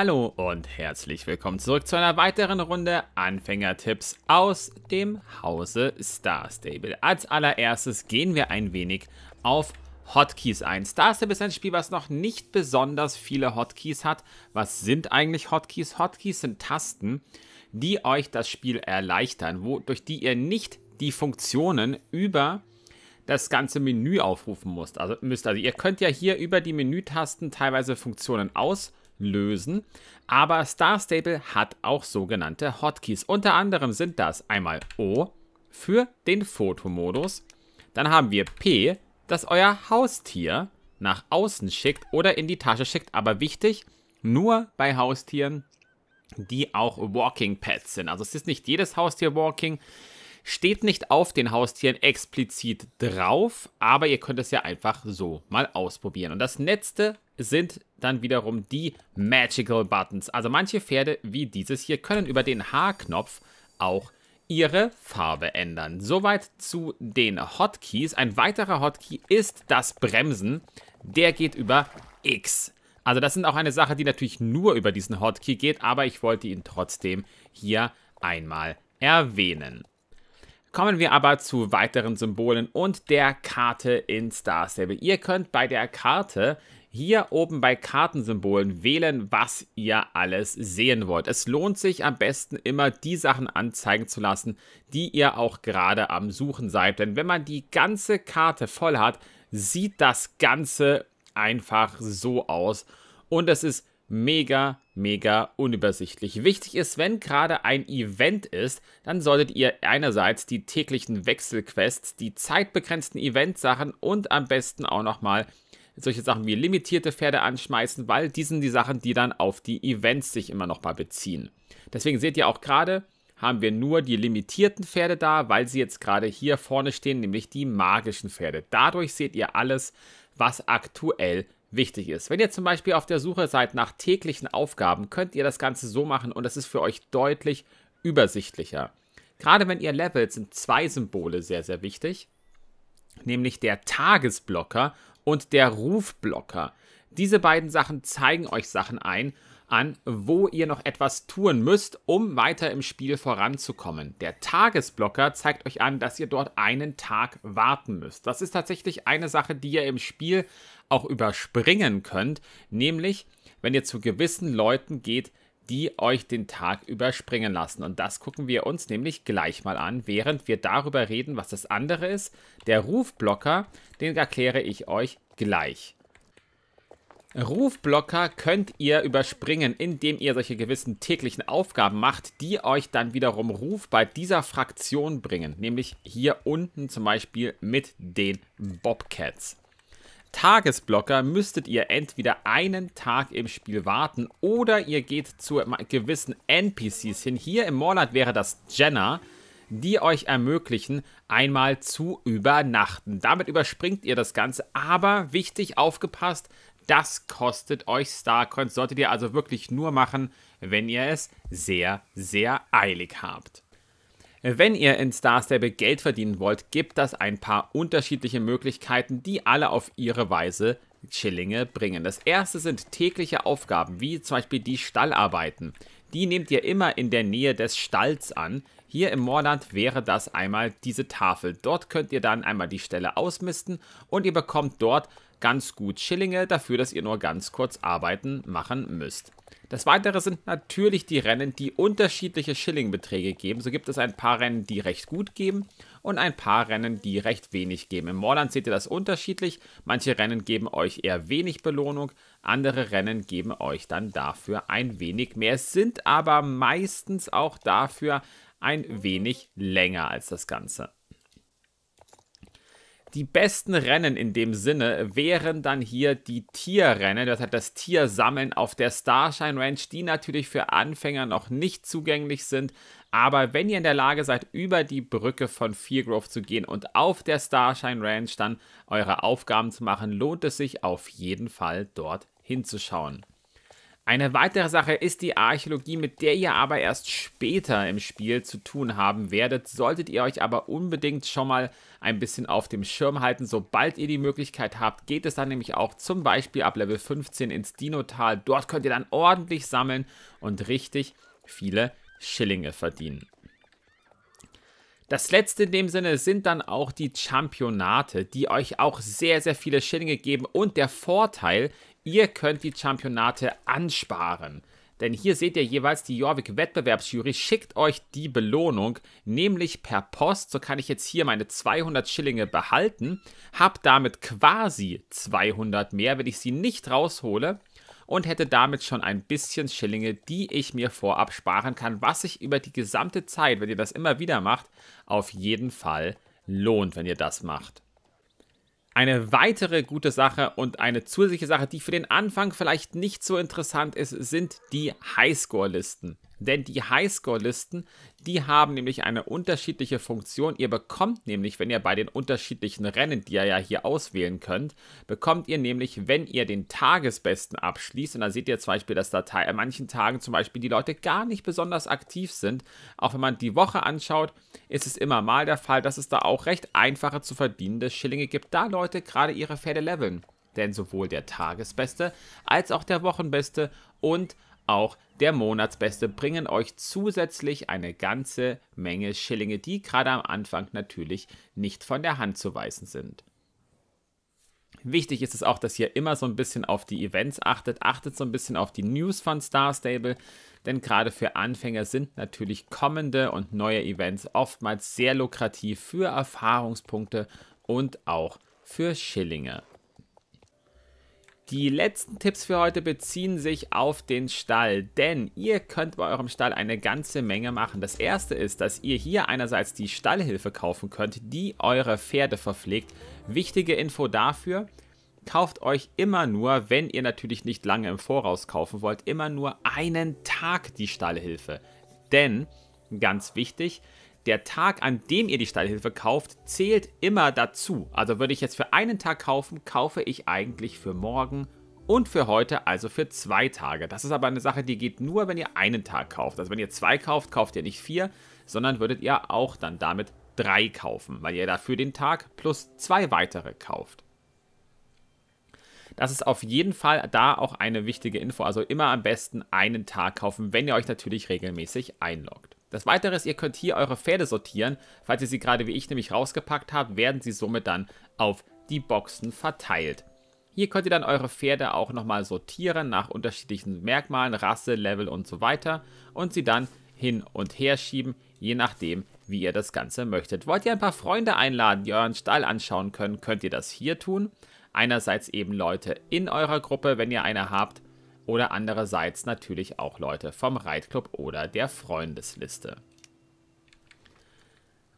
Hallo und herzlich willkommen zurück zu einer weiteren Runde Anfängertipps aus dem Hause Star Stable. Als allererstes gehen wir ein wenig auf Hotkeys ein. Star Stable ist ein Spiel, was noch nicht besonders viele Hotkeys hat. Was sind eigentlich Hotkeys? Hotkeys sind Tasten, die euch das Spiel erleichtern, durch die ihr nicht die Funktionen über das ganze Menü aufrufen müsst. Also müsst also ihr könnt ja hier über die Menütasten teilweise Funktionen aus lösen. Aber Star Stable hat auch sogenannte Hotkeys. Unter anderem sind das einmal O für den Fotomodus. Dann haben wir P, das euer Haustier nach außen schickt oder in die Tasche schickt. Aber wichtig, nur bei Haustieren, die auch Walking Pets sind. Also es ist nicht jedes Haustier Walking. Steht nicht auf den Haustieren explizit drauf, aber ihr könnt es ja einfach so mal ausprobieren. Und das letzte sind dann wiederum die Magical Buttons. Also manche Pferde wie dieses hier können über den H-Knopf auch ihre Farbe ändern. Soweit zu den Hotkeys. Ein weiterer Hotkey ist das Bremsen. Der geht über X. Also das sind auch eine Sache, die natürlich nur über diesen Hotkey geht, aber ich wollte ihn trotzdem hier einmal erwähnen. Kommen wir aber zu weiteren Symbolen und der Karte in Star Stable. Ihr könnt bei der Karte hier oben bei Kartensymbolen wählen, was ihr alles sehen wollt. Es lohnt sich am besten immer die Sachen anzeigen zu lassen, die ihr auch gerade am Suchen seid. Denn wenn man die ganze Karte voll hat, sieht das Ganze einfach so aus. Und es ist mega, mega unübersichtlich. Wichtig ist, wenn gerade ein Event ist, dann solltet ihr einerseits die täglichen Wechselquests, die zeitbegrenzten Eventsachen und am besten auch nochmal solche Sachen wie limitierte Pferde anschmeißen, weil die sind die Sachen, die dann auf die Events sich immer nochmal beziehen. Deswegen seht ihr auch gerade, haben wir nur die limitierten Pferde da, weil sie jetzt gerade hier vorne stehen, nämlich die magischen Pferde. Dadurch seht ihr alles, was aktuell wichtig ist. Wenn ihr zum Beispiel auf der Suche seid nach täglichen Aufgaben, könnt ihr das Ganze so machen und das ist für euch deutlich übersichtlicher. Gerade wenn ihr levelt, sind zwei Symbole sehr, sehr wichtig, nämlich der Tagesblocker und der Rufblocker. Diese beiden Sachen zeigen euch Sachen ein an, wo ihr noch etwas tun müsst, um weiter im Spiel voranzukommen. Der Tagesblocker zeigt euch an, dass ihr dort einen Tag warten müsst. Das ist tatsächlich eine Sache, die ihr im Spiel auch überspringen könnt, nämlich wenn ihr zu gewissen Leuten geht, die euch den Tag überspringen lassen. Und das gucken wir uns nämlich gleich mal an, während wir darüber reden, was das andere ist. Der Rufblocker, den erkläre ich euch gleich. Rufblocker könnt ihr überspringen, indem ihr solche gewissen täglichen Aufgaben macht, die euch dann wiederum Ruf bei dieser Fraktion bringen, nämlich hier unten zum Beispiel mit den Bobcats. Tagesblocker müsstet ihr entweder einen Tag im Spiel warten oder ihr geht zu gewissen NPCs hin. Hier im Morland wäre das Jenner, die euch ermöglichen, einmal zu übernachten. Damit überspringt ihr das Ganze, aber wichtig aufgepasst, das kostet euch Starcoins, solltet ihr also wirklich nur machen, wenn ihr es sehr, sehr eilig habt. Wenn ihr in Starstable Geld verdienen wollt, gibt das ein paar unterschiedliche Möglichkeiten, die alle auf ihre Weise Schillinge bringen. Das erste sind tägliche Aufgaben, wie zum Beispiel die Stallarbeiten. Die nehmt ihr immer in der Nähe des Stalls an. Hier im Moorland wäre das einmal diese Tafel. Dort könnt ihr dann einmal die Stelle ausmisten und ihr bekommt dort ganz gut Schillinge dafür, dass ihr nur ganz kurz Arbeiten machen müsst. Das Weitere sind natürlich die Rennen, die unterschiedliche Schillingbeträge geben. So gibt es ein paar Rennen, die recht gut geben und ein paar Rennen, die recht wenig geben. Im Morland seht ihr das unterschiedlich. Manche Rennen geben euch eher wenig Belohnung, andere Rennen geben euch dann dafür ein wenig mehr, es sind aber meistens auch dafür ein wenig länger als das Ganze. Die besten Rennen in dem Sinne wären dann hier die Tierrennen, das heißt das Tiersammeln auf der Starshine Ranch, die natürlich für Anfänger noch nicht zugänglich sind. Aber wenn ihr in der Lage seid, über die Brücke von Feargrove zu gehen und auf der Starshine Ranch dann eure Aufgaben zu machen, lohnt es sich auf jeden Fall dort hinzuschauen. Eine weitere Sache ist die Archäologie, mit der ihr aber erst später im Spiel zu tun haben werdet, solltet ihr euch aber unbedingt schon mal ein bisschen auf dem Schirm halten. Sobald ihr die Möglichkeit habt, geht es dann nämlich auch zum Beispiel ab Level 15 ins Dinotal. Dort könnt ihr dann ordentlich sammeln und richtig viele Schillinge verdienen. Das letzte in dem Sinne sind dann auch die Championate, die euch auch sehr, sehr viele Schillinge geben und der Vorteil, Ihr könnt die Championate ansparen. Denn hier seht ihr jeweils die Jorvik Wettbewerbsjury schickt euch die Belohnung, nämlich per Post. So kann ich jetzt hier meine 200 Schillinge behalten, habe damit quasi 200 mehr, wenn ich sie nicht raushole und hätte damit schon ein bisschen Schillinge, die ich mir vorab sparen kann, was sich über die gesamte Zeit, wenn ihr das immer wieder macht, auf jeden Fall lohnt, wenn ihr das macht. Eine weitere gute Sache und eine zusätzliche Sache, die für den Anfang vielleicht nicht so interessant ist, sind die Highscore-Listen. Denn die Highscore-Listen, die haben nämlich eine unterschiedliche Funktion. Ihr bekommt nämlich, wenn ihr bei den unterschiedlichen Rennen, die ihr ja hier auswählen könnt, bekommt ihr nämlich, wenn ihr den Tagesbesten abschließt, und da seht ihr zum Beispiel, dass da an manchen Tagen zum Beispiel die Leute gar nicht besonders aktiv sind. Auch wenn man die Woche anschaut, ist es immer mal der Fall, dass es da auch recht einfache zu verdienende Schillinge gibt, da Leute gerade ihre Pferde leveln denn sowohl der Tagesbeste als auch der Wochenbeste und auch der Monatsbeste bringen euch zusätzlich eine ganze Menge Schillinge, die gerade am Anfang natürlich nicht von der Hand zu weisen sind. Wichtig ist es auch, dass ihr immer so ein bisschen auf die Events achtet, achtet so ein bisschen auf die News von Star Stable, denn gerade für Anfänger sind natürlich kommende und neue Events oftmals sehr lukrativ für Erfahrungspunkte und auch für Schillinge. Die letzten Tipps für heute beziehen sich auf den Stall, denn ihr könnt bei eurem Stall eine ganze Menge machen. Das erste ist, dass ihr hier einerseits die Stallhilfe kaufen könnt, die eure Pferde verpflegt. Wichtige Info dafür, kauft euch immer nur, wenn ihr natürlich nicht lange im Voraus kaufen wollt, immer nur einen Tag die Stallhilfe. Denn, ganz wichtig, der Tag, an dem ihr die Steilhilfe kauft, zählt immer dazu. Also würde ich jetzt für einen Tag kaufen, kaufe ich eigentlich für morgen und für heute, also für zwei Tage. Das ist aber eine Sache, die geht nur, wenn ihr einen Tag kauft. Also wenn ihr zwei kauft, kauft ihr nicht vier, sondern würdet ihr auch dann damit drei kaufen, weil ihr dafür den Tag plus zwei weitere kauft. Das ist auf jeden Fall da auch eine wichtige Info. Also immer am besten einen Tag kaufen, wenn ihr euch natürlich regelmäßig einloggt. Das Weitere ist, ihr könnt hier eure Pferde sortieren. Falls ihr sie gerade wie ich nämlich rausgepackt habt, werden sie somit dann auf die Boxen verteilt. Hier könnt ihr dann eure Pferde auch nochmal sortieren nach unterschiedlichen Merkmalen, Rasse, Level und so weiter und sie dann hin und her schieben, je nachdem, wie ihr das Ganze möchtet. Wollt ihr ein paar Freunde einladen, die euren Stall anschauen können, könnt ihr das hier tun. Einerseits eben Leute in eurer Gruppe, wenn ihr eine habt, oder andererseits natürlich auch Leute vom Reitclub oder der Freundesliste.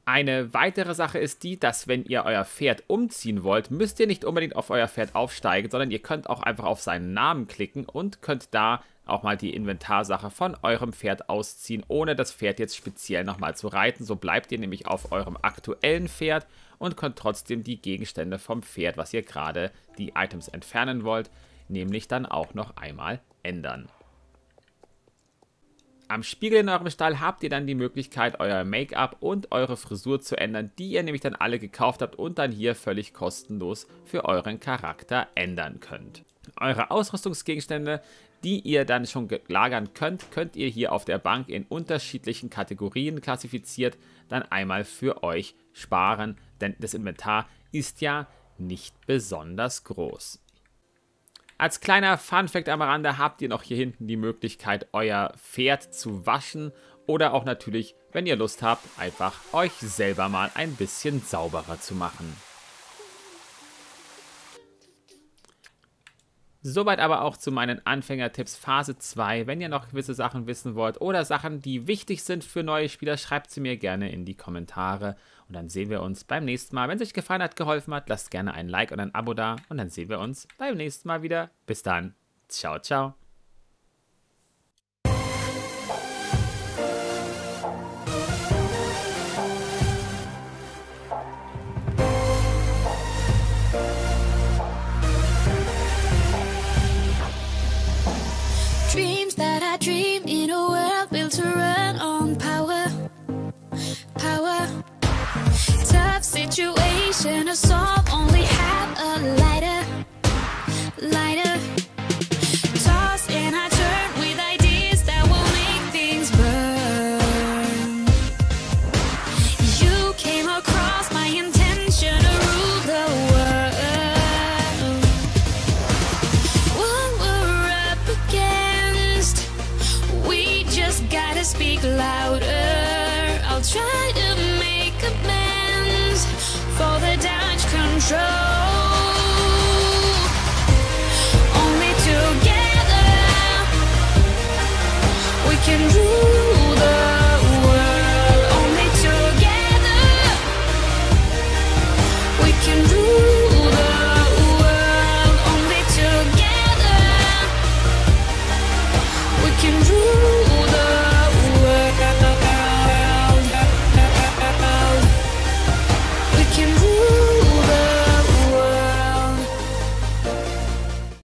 Eine weitere Sache ist die, dass wenn ihr euer Pferd umziehen wollt, müsst ihr nicht unbedingt auf euer Pferd aufsteigen, sondern ihr könnt auch einfach auf seinen Namen klicken und könnt da auch mal die Inventarsache von eurem Pferd ausziehen, ohne das Pferd jetzt speziell nochmal zu reiten. So bleibt ihr nämlich auf eurem aktuellen Pferd und könnt trotzdem die Gegenstände vom Pferd, was ihr gerade die Items entfernen wollt, nämlich dann auch noch einmal ändern. Am Spiegel in eurem Stall habt ihr dann die Möglichkeit, euer Make-up und eure Frisur zu ändern, die ihr nämlich dann alle gekauft habt und dann hier völlig kostenlos für euren Charakter ändern könnt. Eure Ausrüstungsgegenstände, die ihr dann schon lagern könnt, könnt ihr hier auf der Bank in unterschiedlichen Kategorien klassifiziert dann einmal für euch sparen, denn das Inventar ist ja nicht besonders groß. Als kleiner Funfact am Rande habt ihr noch hier hinten die Möglichkeit, euer Pferd zu waschen oder auch natürlich, wenn ihr Lust habt, einfach euch selber mal ein bisschen sauberer zu machen. Soweit aber auch zu meinen Anfängertipps Phase 2. Wenn ihr noch gewisse Sachen wissen wollt oder Sachen, die wichtig sind für neue Spieler, schreibt sie mir gerne in die Kommentare. Und dann sehen wir uns beim nächsten Mal. Wenn es euch gefallen hat, geholfen hat, lasst gerne ein Like und ein Abo da. Und dann sehen wir uns beim nächsten Mal wieder. Bis dann. Ciao, ciao. only have a lighter, lighter.